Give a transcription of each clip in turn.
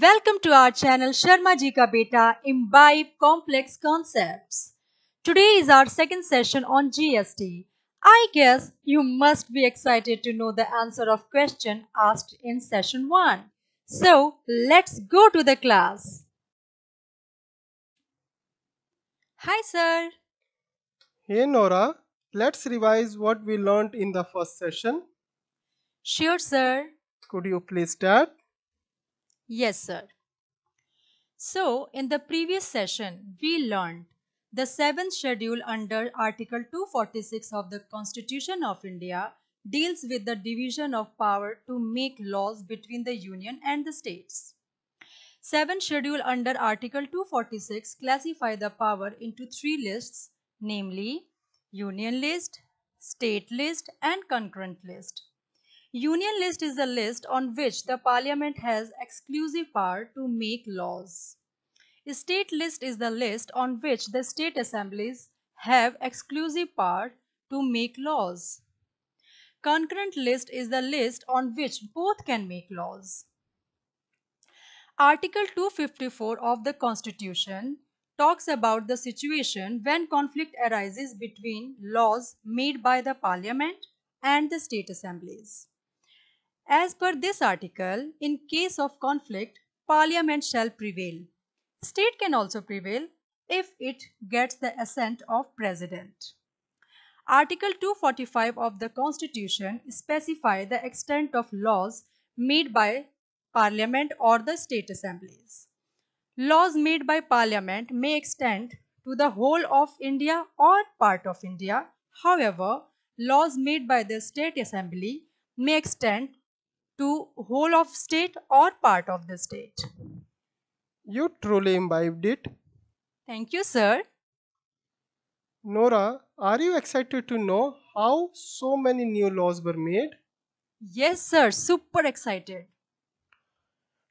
Welcome to our channel Sharma Ji Ka Beta Imbibe Complex Concepts. Today is our second session on GST. I guess you must be excited to know the answer of question asked in session 1. So let's go to the class. Hi sir. Hey Nora, let's revise what we learned in the first session. Sure sir. Could you please start? Yes, sir. So, in the previous session, we learned the seventh schedule under Article 246 of the Constitution of India deals with the division of power to make laws between the Union and the states. Seventh schedule under Article 246 classify the power into three lists, namely Union list, State list and Concurrent list. Union list is the list on which the parliament has exclusive power to make laws. State list is the list on which the state assemblies have exclusive power to make laws. Concurrent list is the list on which both can make laws. Article 254 of the Constitution talks about the situation when conflict arises between laws made by the parliament and the state assemblies. As per this article, in case of conflict, Parliament shall prevail. State can also prevail if it gets the assent of President. Article 245 of the Constitution specify the extent of laws made by Parliament or the state assemblies. Laws made by Parliament may extend to the whole of India or part of India. However, laws made by the state assembly may extend to whole of state or part of the state. You truly imbibed it. Thank you, sir. Nora, are you excited to know how so many new laws were made? Yes, sir. Super excited.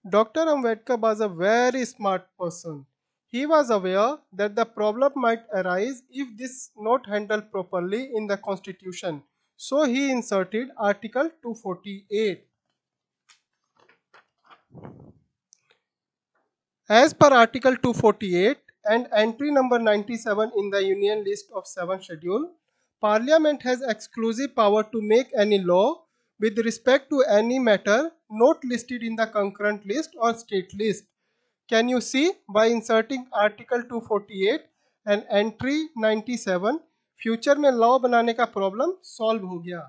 Dr. Ambedkar was a very smart person. He was aware that the problem might arise if this not handled properly in the constitution. So he inserted Article 248 As per Article 248 and entry number 97 in the Union List of Seven Schedule, Parliament has exclusive power to make any law with respect to any matter not listed in the concurrent list or state list. Can you see by inserting Article 248 and Entry 97 future में law बनाने का problem solve हो गया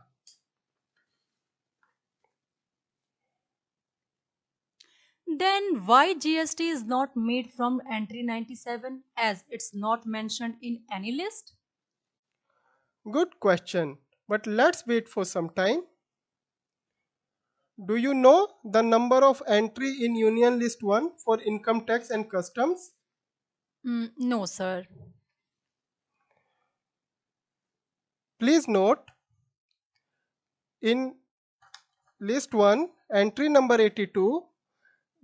Then why GST is not made from entry 97 as it's not mentioned in any list? Good question, but let's wait for some time. Do you know the number of entry in Union List 1 for income tax and customs? Mm, no, sir. Please note, in List 1, entry number 82,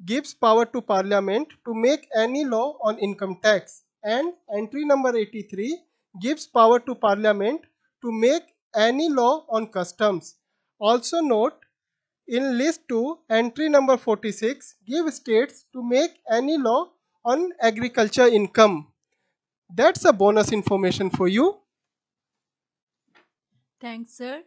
gives power to parliament to make any law on income tax and entry number 83 gives power to parliament to make any law on customs also note in list 2 entry number 46 give states to make any law on agriculture income that's a bonus information for you thanks sir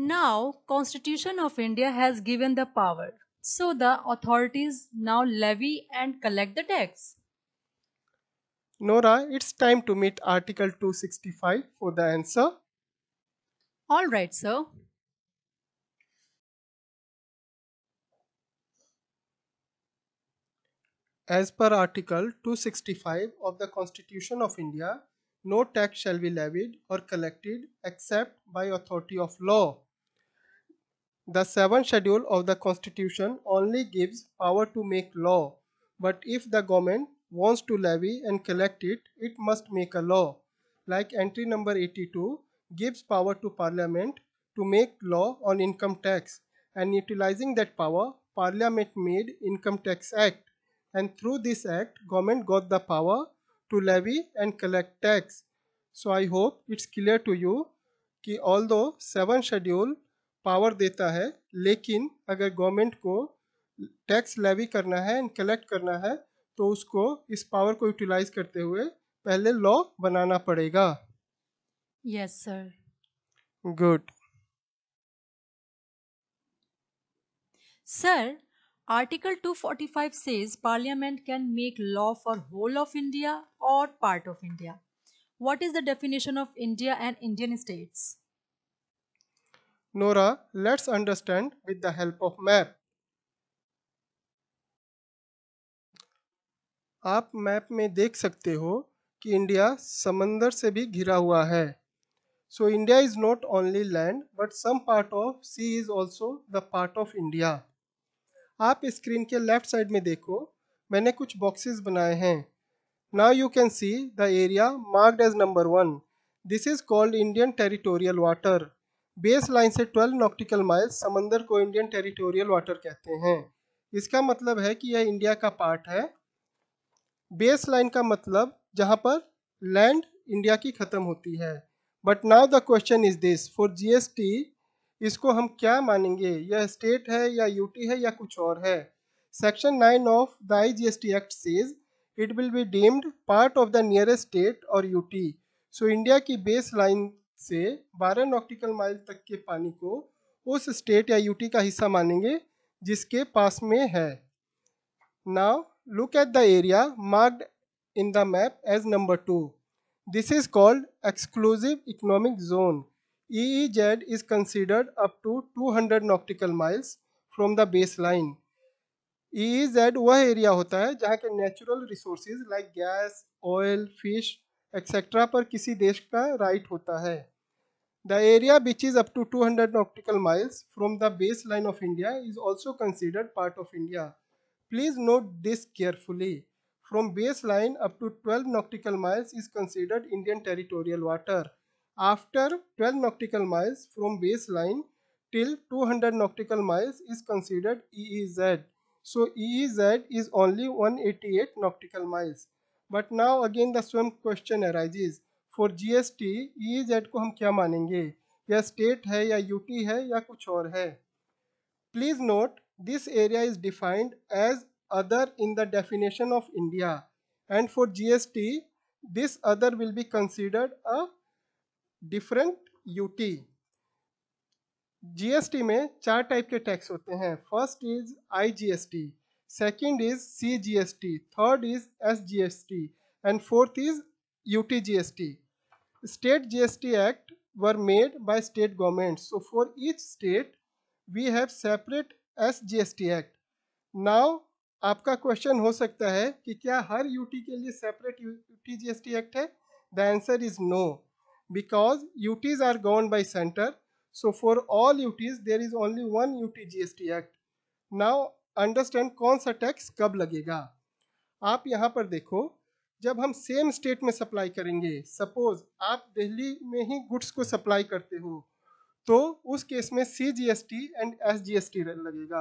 Now, Constitution of India has given the power. So the authorities now levy and collect the tax. Nora, it's time to meet Article 265 for the answer. All right, sir. As per Article 265 of the Constitution of India, no tax shall be levied or collected except by authority of law the seventh schedule of the constitution only gives power to make law, but if the government wants to levy and collect it, it must make a law. Like entry number 82 gives power to parliament to make law on income tax and utilizing that power, parliament made income tax act and through this act government got the power to levy and collect tax. So I hope it's clear to you that although seventh schedule power देता है लेकिन अगर government को tax levy करना है and collect करना है तो उसको इस पावर को यूटिलाइज करते हुए पहले लॉ बनाना पड़ेगा yes sir good sir article 245 says parliament can make law for whole of India और part of India what is the definition of India and Indian states Nora, let's understand with the help of map. आप map में देख सकते हो कि India समंदर से भी घिरा हुआ है so India is not only land but some part of sea is also the part of India आप स्क्रीन के लेफ्ट साइड में देखो मैंने कुछ बॉक्सेस बनाए हैं now you can see the area marked as number one this is called Indian territorial water base line से 12 नॉक्टिकल miles समंदर को इंडियन टेरिटोरियल वाटर कहते हैं इसका मतलब है कि यह इंडिया का पार्ट है बेस लाइन का मतलब जहां पर लैंड इंडिया की खत्म होती है but now the question is this for GST इसको हम क्या मानेंगे यह स्टेट है या यूटी है या कुछ और है section nine of the I G S T act says it will be deemed part of the nearest state और यूटी सो इंडिया की बेस लाइन से 12 नॉटिकल माइल तक के पानी को उस स्टेट या यूटी का हिस्सा मानेंगे जिसके पास में है now look at the area marked in the map as number two this is called exclusive economic zone E EEZ is considered up to 200 from the base line E e Z e वह एरिया होता है जहाँ के natural resources like gas oil fish etcetera पर किसी देश का राइट होता है the area which is up to hundred nautical miles from the base line of India is also considered part of India please note this carefully from base line up to twelve nautical miles is considered Indian territorial water after twelve nautical miles from base line till two hundred nautical miles is considered E E Z so E Z is only one eighty eight nautical miles but now again the स्वयं question arises for T E Z को हम क्या मानेंगे या state है या UT है या कुछ और है please note this area is defined as other in the definition of India and for G S T this other will be considered a different UT T में चार टाइप के टैक्स होते हैं first is I G S T second is CGST, third is SGST, and fourth is UTGST. State GST Act were made by state governments. So for each state, we have separate SGST Act. Now आपका question हो सकता है कि क्या हर UT के लिए separate UT GST act है the answer is no because UTs are govern by centre so for all UTs there is only one UT GST act now understand कौन सा टैक्स कब लगेगा आप यहाँ पर देखो जब हम सेम स्टेट में सप्लाई करेंगे सपोज आप दिल्ली में ही गुड्स को सप्लाई करते हो तो उस केस में C G S T and S G S T लगेगा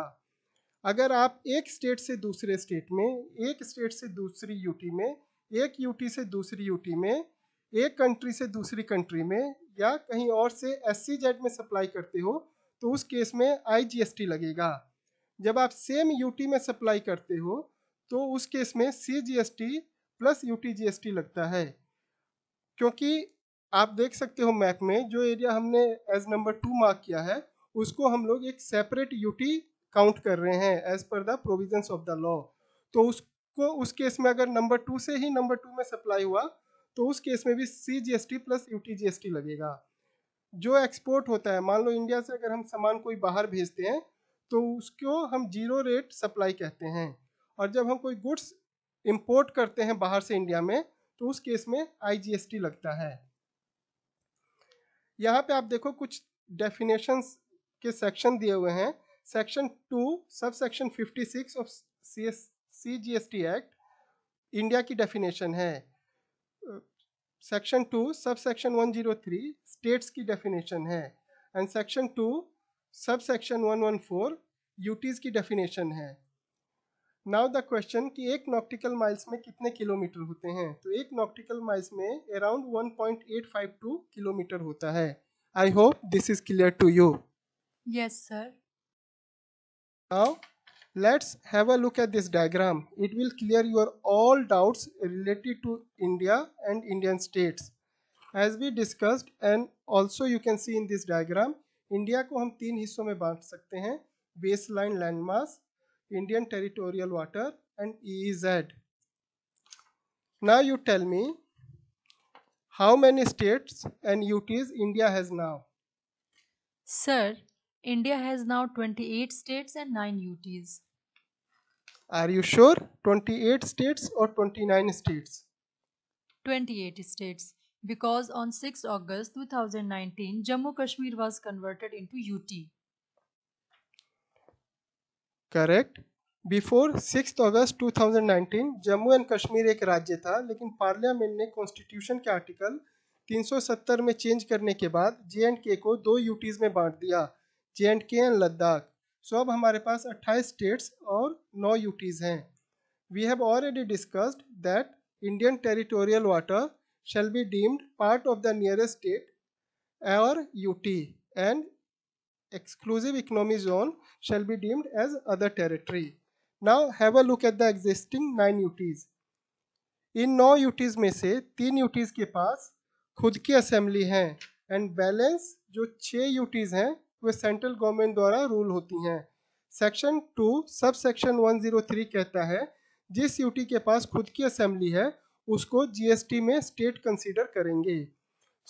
अगर आप एक स्टेट से दूसरे स्टेट में एक स्टेट से दूसरी यूटी में एक यूटी से दूसरी यूटी में एक कंट्री से दूसरी कंट्री में या कहीं और से एस सी जेड में सप्लाई करते हो तो उस केस में आई जी एस टी लगेगा जब आप सेम यूटी में सप्लाई करते हो तो उस केस में C G S T plus U T G S T लगता है क्योंकि आप देख सकते हो मैप में जो एरिया हमने एज नंबर टू मार्क किया है उसको हम लोग एक सेपरेट यूटी काउंट कर रहे हैं as per the provisions of the law तो उसको उस केस में अगर नंबर टू से ही नंबर टू में सप्लाई हुआ तो उस केस में भी C G S T plus U T G S T लगेगा जो एक्सपोर्ट होता है मान लो इंडिया से अगर हम सामान कोई बाहर भेजते हैं तो उसको हम जीरो रेट सप्लाई कहते हैं और जब हम कोई गुड्स इंपोर्ट करते हैं बाहर से इंडिया में तो उस केस में आईजीएसटी लगता है यहाँ पे आप देखो कुछ डेफिनेशन के सेक्शन दिए हुए हैं section two sub section fifty six of C S C G S T act India की डेफिनेशन है section two sub section one zero three states की डेफिनेशन है and section two sub section one one four UTs की definition है now the question कि एक nautical miles में कितने किलोमीटर होते हैं तो एक नॉक्टिकल माइल्स में अराउंड 1.852 किलोमीटर होता है I hope this is clear to you yes sir now let's have a look at this diagram it will clear your all doubts related to India and Indian states as we discussed and also you can see in this diagram India को हम तीन हिस्सों में बांट सकते हैं base line landmark Indian territorial water and एड ना you tell me how many states and UTs India has now sir India has now twenty eight states and nine UTs are you sure twenty eight states और twenty nine states twenty eight states because on 6 August 2019, Jammu Kashmir was converted into UT. Correct. Before six अगस्त 2019 Jammu and Kashmir एक राज्य था लेकिन parliament ने constitution के article 370 में change करने के बाद जे एंड के को दो यूटीज़ में बांट दिया J and K and Ladakh so अब हमारे पास 28 स्टेट्स और 9 यूटीज़ हैं we have already discussed that Indian territorial water shall be deemed part of the nearest state or UT and exclusive economy zone shall be deemed as other territory. Now have a look at the existing nine UTs. in नौ uts में से तीन uts ke paas khud ki assembly hai and balance jo छः uts hain वे central government द्वारा rule होती हैं section two sub section 103 zero three कहता है जिस यूटी के पास खुद की असेंबली है उसको जीएसटी में स्टेट कंसीडर करेंगे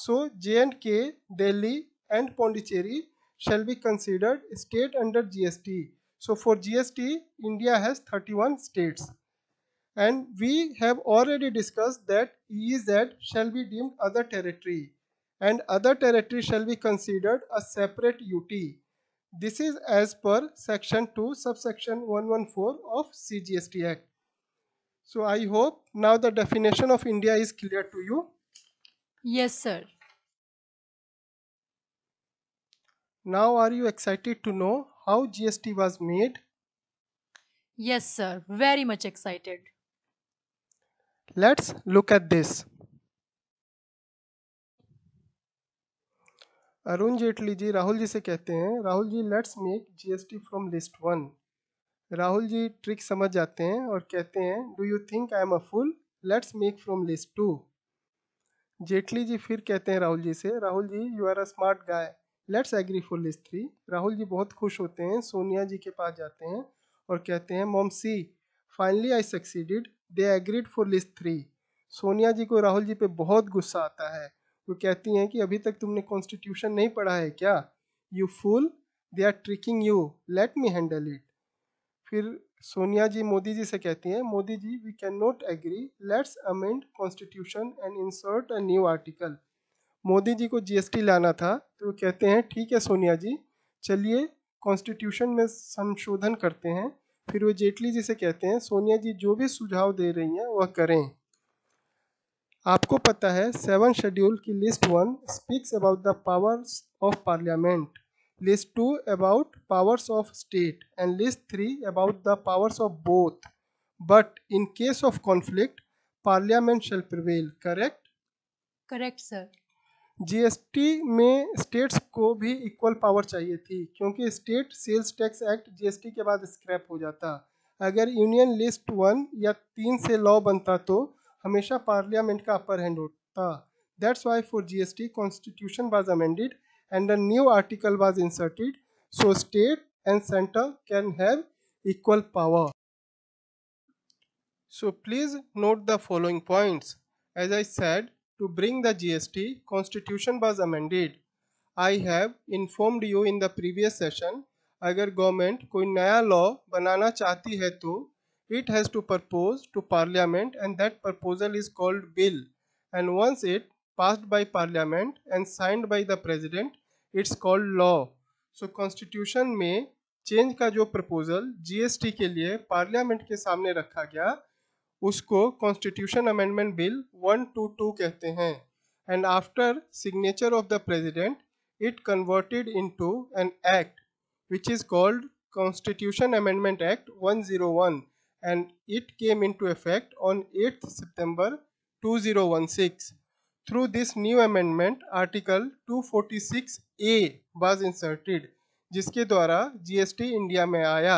सो J and K Delhi and Pondicherry shall be considered state under GST so for GST India has thirty one states and we have already discuss that E Z shall be deemed other territory and other territory shall be considered a separate UT this is as per section two sub section one one four of C G S T act So I hope now the definition of India is clear to you. Yes, sir. Now are you excited to know how GST was made? Yes, sir. Very much excited. Let's look at this. Arun Jaitley ji Rahul ji से कहते हैं Rahul ji let's Rahul ji trick समझ जाते हैं और कहते हैं do you think I am a fool let's make from list two Jaitley ji फिर कहते हैं राहुल जी से Rahul ji you are a smart guy let's agree for list three Rahul ji बहुत खुश होते हैं सोनिया जी के पास जाते हैं और कहते हैं mom see finally I succeeded they agreed for list three Sonia ji को राहुल जी पे बहुत गुस्सा आता है वो कहती हैं कि अभी तक तुमने कॉन्स्टिट्यूशन नहीं पढ़ा है क्या you fool they are tricking you let me handle it फिर सोनिया जी मोदी जी से कहती हैं Modi ji we can not agree let's amend constitution and insert a new article Modi ji को जीएसटी लाना था तो वो कहते हैं ठीक है सोनिया जी चलिए कॉन्स्टिट्यूशन में संशोधन करते हैं फिर वो जेटली जी से कहते हैं सोनिया जी जो भी सुझाव दे रही हैं वह करें आपको पता है सेवन शेड्यूल की list one speaks about the powers of parliament List 2 about powers of state and list 3 about the powers of both. But in case of conflict, parliament shall prevail, correct? Correct, sir. GST में states को भी equal power चाहिए थी क्योंकि state sales tax act GST के बाद scrap हो जाता अगर यूनियन लिस्ट वन या तीन से लॉ बनता तो हमेशा पार्लियामेंट का अपर हैंड होता that's why for GST constitution was amended and a new article was inserted so state and center can have equal power. So please note the following points. As I said, to bring the GST, constitution was amended. I have informed you in the previous session, अगर government कोई नया law बनाना चाहती है तो it has to propose to parliament and that proposal is called bill and once it passed by parliament and signed by the president it's called law so constitution में change का जो proposal GST के लिए parliament के सामने रखा गया उसको कॉन्स्टिट्यूशन अमेंडमेंट बिल 122 कहते हैं and after signature of the president it converted into an act which is called constitution amendment act 101 and it came into effect on 8th September 2016. Through this new amendment, Article 246A was inserted, जिसके द्वारा GST India में आया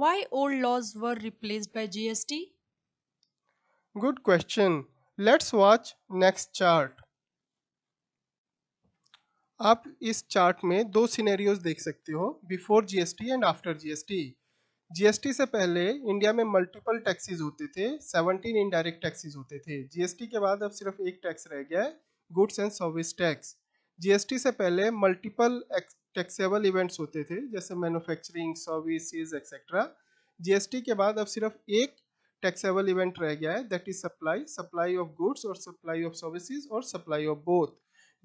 Why old laws were replaced by GST? Good question. Let's watch next chart. आप इस chart में दो scenarios देख सकते हो before GST and after GST GST से पहले इंडिया में मल्टीपल टैक्सेस होते थे 17 इनडायरेक्ट टैक्सेस होते थे जीएसटी के बाद अब सिर्फ एक टैक्स रह गया है goods and service tax GST से पहले मल्टीपल टैक्सेबल इवेंट्स होते थे जैसे मैन्युफैक्चरिंग सर्विसेज एक्सेट्रा जीएसटी के बाद अब सिर्फ एक टैक्सेबल इवेंट रह गया है that is supply supply of goods और सप्लाई ऑफ सर्विसेज और सप्लाई ऑफ बोथ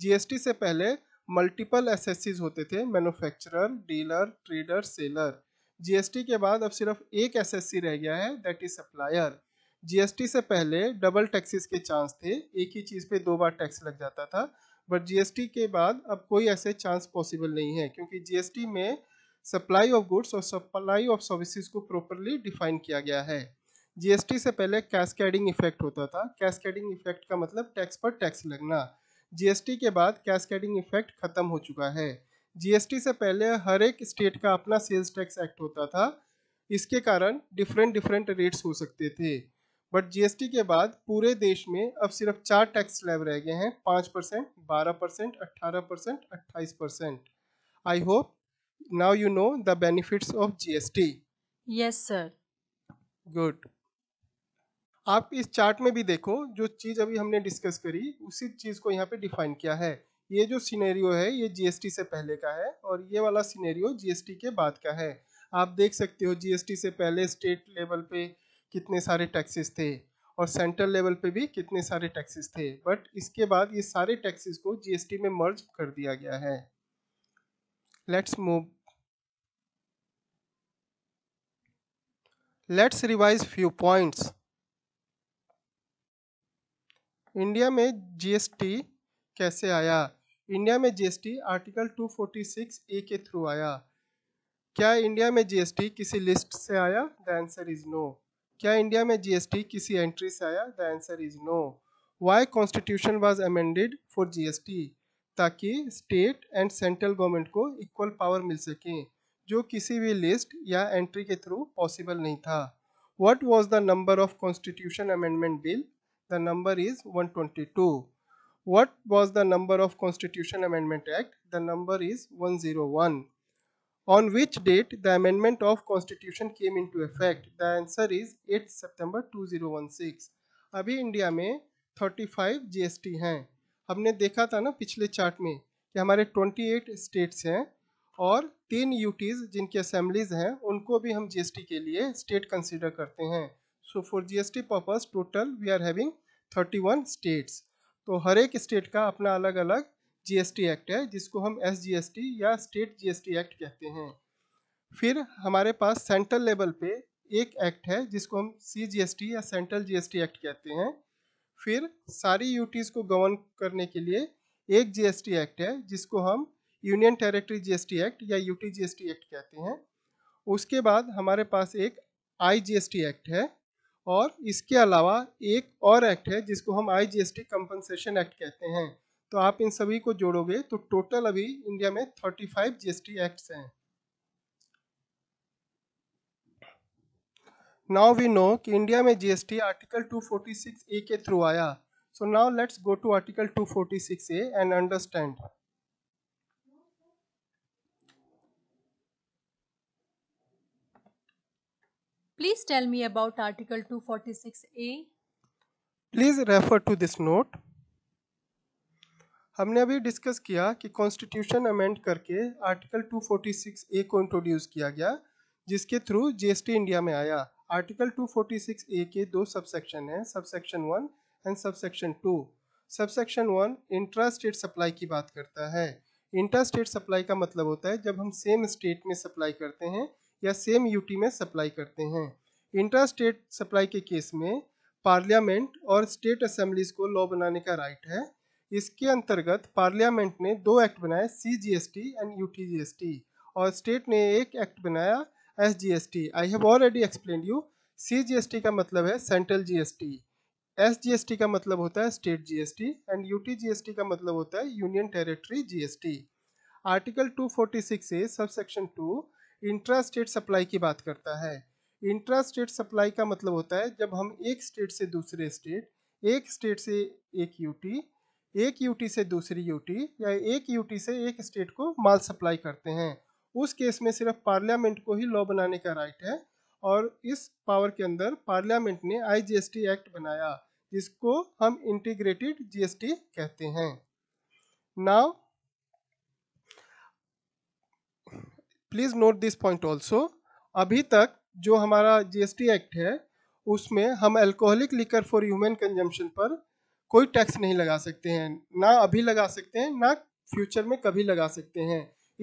जीएसटी से पहले मल्टीपल एसेसीज होते थे manufacturer dealer trader seller GST के बाद अब सिर्फ एक एसएससी रह गया है दैट इज सप्लायर जीएसटी से पहले डबल टैक्सेस के चांस थे एक ही चीज़ पे दो बार टैक्स लग जाता था बट जीएसटी के बाद अब कोई ऐसे चांस पॉसिबल नहीं है क्योंकि जीएसटी में सप्लाई ऑफ गुड्स और सप्लाई ऑफ सर्विसेज को प्रॉपरली डिफाइन किया गया है जीएसटी से पहले कैस्केडिंग इफेक्ट होता था कैस्केडिंग इफेक्ट का मतलब टैक्स पर टैक्स लगना जीएसटी के बाद कैस्केडिंग इफेक्ट खत्म हो चुका है जीएसटी से पहले हर एक स्टेट का अपना सेल्स टैक्स एक्ट होता था इसके कारण डिफरेंट डिफरेंट रेट्स हो सकते थे बट जीएसटी के बाद पूरे देश में अब सिर्फ चार टैक्स स्लैब रह गए हैं पाँच परसेंट बारह परसेंट अट्ठारह परसेंट अट्ठाईस percent I hope now you know the benefits of GST yes sir good आप इस चार्ट में भी देखो जो चीज़ अभी हमने डिस्कस करी उसी चीज़ को यहाँ पे डिफाइन किया है ये जो सीनेरियो है ये जीएसटी से पहले का है और ये वाला सीनेरियो जीएसटी के बाद का है आप देख सकते हो जीएसटी से पहले स्टेट लेवल पे कितने सारे टैक्सेस थे और सेंट्रल लेवल पे भी कितने सारे टैक्सेस थे बट इसके बाद ये सारे टैक्सेस को जीएसटी में मर्ज कर दिया गया है let's move let's revise few points India में जीएसटी कैसे आया इंडिया में जीएसटी आर्टिकल 246 ए के थ्रू आया क्या इंडिया में जीएसटी किसी लिस्ट से आया द आंसर इज नो क्या इंडिया में जीएसटी किसी एंट्री से आया the answer is no why constitution was amended for GST ताकि स्टेट एंड सेंट्रल गवर्नमेंट को इक्वल पावर मिल सके जो किसी भी लिस्ट या एंट्री के थ्रू पॉसिबल नहीं था the number of constitution amendment bill the number is one is 122 What was the number of Constitution Amendment Act? The number is 101. On which date the amendment of Constitution came into effect? The answer is 8 september 2016. abhi india mein 35 gst hain हमने देखा था ना पिछले chart में कि हमारे 28 states हैं और तीन यूटीज जिनकी असेंबलीज हैं उनको भी हम जीएसटी के लिए स्टेट कंसीडर करते हैं so for GST purpose total we are having 31 states तो हर एक स्टेट का अपना अलग अलग जीएसटी एक्ट है जिसको हम एस या स्टेट जीएसटी एक्ट कहते हैं फिर हमारे पास सेंट्रल लेवल पे एक एक्ट है जिसको हम सी या सेंट्रल जीएसटी एक्ट कहते हैं फिर सारी यूटीज़ को गवर्न करने के लिए एक जीएसटी एक्ट है जिसको हम यूनियन टेरिटरी जीएसटी एक्ट या यूटी जीएसटी एक्ट कहते हैं उसके बाद हमारे पास एक आई जीएसटी एक्ट है और इसके अलावा एक और एक्ट है जिसको हम I G S T compensation act कहते हैं तो आप इन सभी को जोड़ोगे तो टोटल अभी इंडिया में 35 जीएसटी एक्ट्स हैं नाउ वी नो कि इंडिया में जीएसटी आर्टिकल 246 ए के थ्रू आया so now let's go to article 246 A and understand Please tell me about Article 246A. Please refer to this note. हमने अभी discuss किया कि constitution amend करके article 246 A को इंट्रोड्यूस किया गया जिसके थ्रू जीएसटी इंडिया में आया आर्टिकल 246 ए के दो सबसेक्शन हैं subsection one and subsection two subsection one intra state supply की बात करता है स्टेट सप्लाई का मतलब होता है जब हम सेम स्टेट में सप्लाई करते हैं या सेम यूटी में सप्लाई करते हैं इंट्रा स्टेट सप्लाई के केस में पार्लियामेंट और स्टेट असेंबलीज को लॉ बनाने का राइट है इसके अंतर्गत पार्लियामेंट ने दो एक्ट बनाए C G S T and U T G S T और स्टेट ने एक एक्ट बनाया S G S T I have already explain you C G S T का मतलब है central G S T S G S T का मतलब होता है state G S T and U T G S T का मतलब होता है union territory G S T article two forty six A subsection two intrastate supply की बात करता है इंट्रास्टेट सप्लाई का मतलब होता है जब हम एक स्टेट से दूसरे स्टेट एक स्टेट से एक यूटी एक यूटी से दूसरी यूटी या एक यूटी से एक स्टेट को माल सप्लाई करते हैं उस केस में सिर्फ पार्लियामेंट को ही लॉ बनाने का राइट है और इस पावर के अंदर पार्लियामेंट ने आईजीएसटी एक्ट बनाया जिसको हम इंटीग्रेटेड जीएसटी कहते हैं now please note this point also अभी तक जो हमारा जीएसटी एक्ट है उसमें हम alcoholic liquor for human consumption पर कोई टैक्स नहीं लगा सकते हैं ना अभी लगा सकते हैं ना फ्यूचर में कभी लगा सकते हैं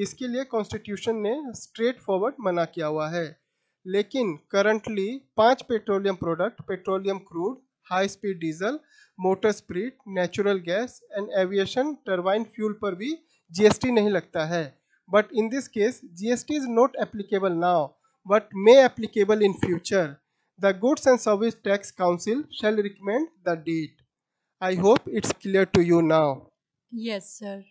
इसके लिए कॉन्स्टिट्यूशन ने स्ट्रेट फॉरवर्ड मना किया हुआ है लेकिन करंटली पांच petroleum product petroleum crude high speed diesel motor spirit natural gas and aviation turbine fuel पर भी जीएसटी नहीं लगता है But in this case, GST is not applicable now, but may applicable in future. The Goods and Service Tax Council shall recommend the date. I hope it's clear to you now. Yes, sir.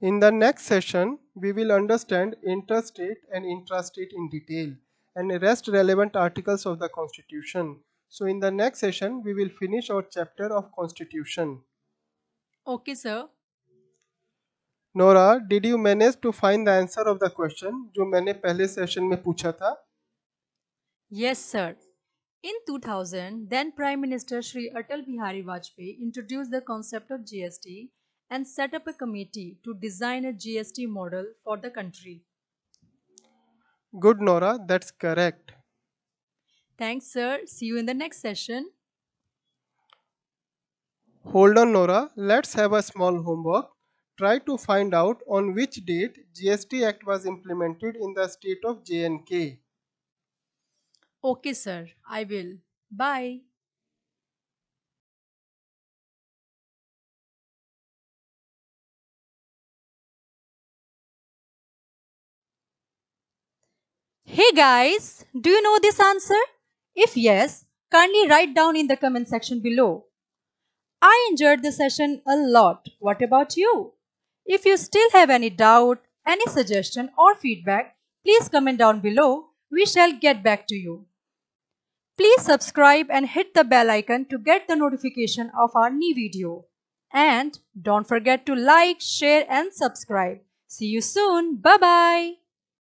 In the next session, we will understand interstate and intrastate in detail and rest relevant articles of the Constitution. So in the next session, we will finish our chapter of Constitution. Okay, sir. Nora, did you manage to find the answer of the question जो मैंने पहले session में पूछा था? Yes, sir. In 2000, then Prime Minister Sri Atal Bihari Vajpayee introduced the concept of GST and set up a committee to design a GST model for the country. Good, Nora. That's correct. Thanks, sir. See you in the next session. Hold on, Nora. Let's have a small homework try to find out on which date GST Act was implemented in the state of JNK. Okay, sir. I will. Bye. Hey guys, do you know this answer? If yes, kindly write down in the comment section below. I enjoyed the session a lot. What about you? If you still have any doubt, any suggestion or feedback, please comment down below. We shall get back to you. Please subscribe and hit the bell icon to get the notification of our new video. And don't forget to like, share and subscribe. See you soon. Bye-bye.